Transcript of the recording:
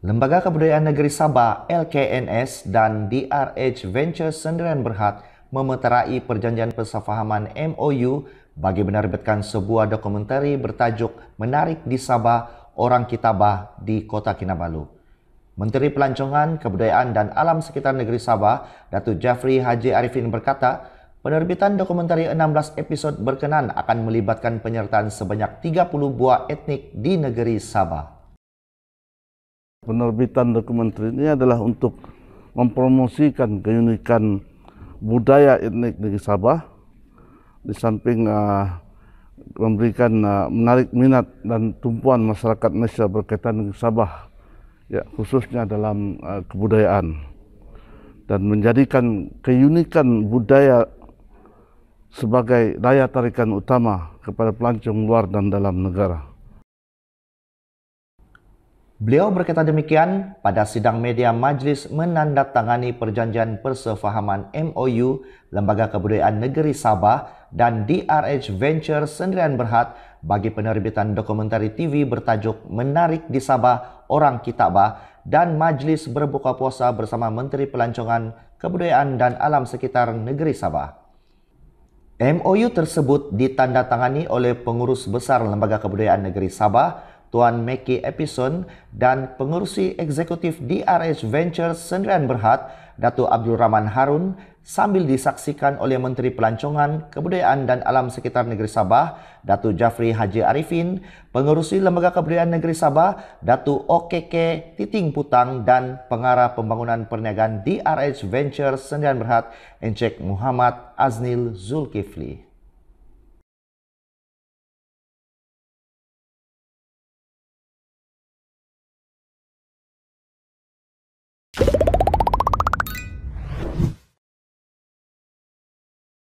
Lembaga Kebudayaan Negeri Sabah LKNS dan DRH Ventures Sendirian Berhad memeterai perjanjian persefahaman MOU bagi menerbitkan sebuah dokumentari bertajuk Menarik di Sabah Orang Kitabah di Kota Kinabalu. Menteri Pelancongan, Kebudayaan dan Alam Sekitar Negeri Sabah, Datuk Jafri Haji Arifin berkata, penerbitan dokumentari 16 episod berkenan akan melibatkan penyertaan sebanyak 30 buah etnik di negeri Sabah penerbitan dokumentari ini adalah untuk mempromosikan keunikan budaya etnik di Sabah di samping uh, memberikan uh, menarik minat dan tumpuan masyarakat Malaysia berkaitan dengan Sabah ya khususnya dalam uh, kebudayaan dan menjadikan keunikan budaya sebagai daya tarikan utama kepada pelancong luar dan dalam negara. Beliau berkata demikian pada sidang media majlis menandatangani perjanjian persefahaman MOU Lembaga Kebudayaan Negeri Sabah dan DRH Venture Sendirian Berhad bagi penerbitan dokumentari TV bertajuk Menarik di Sabah Orang Kitabah dan majlis berbuka puasa bersama Menteri Pelancongan Kebudayaan dan Alam Sekitar Negeri Sabah. MOU tersebut ditandatangani oleh Pengurus Besar Lembaga Kebudayaan Negeri Sabah, Tuan Meki Epison dan Pengurusi Eksekutif DRH Ventures Sendirian Berhad, Datuk Abdul Rahman Harun sambil disaksikan oleh Menteri Pelancongan, Kebudayaan dan Alam Sekitar Negeri Sabah, Datuk Jafri Haji Arifin, Pengurusi Lembaga Kebudayaan Negeri Sabah, Datuk OKK Titing Putang dan Pengarah Pembangunan Perniagaan DRH Ventures Sendirian Berhad, Encik Muhammad Aznil Zulkifli.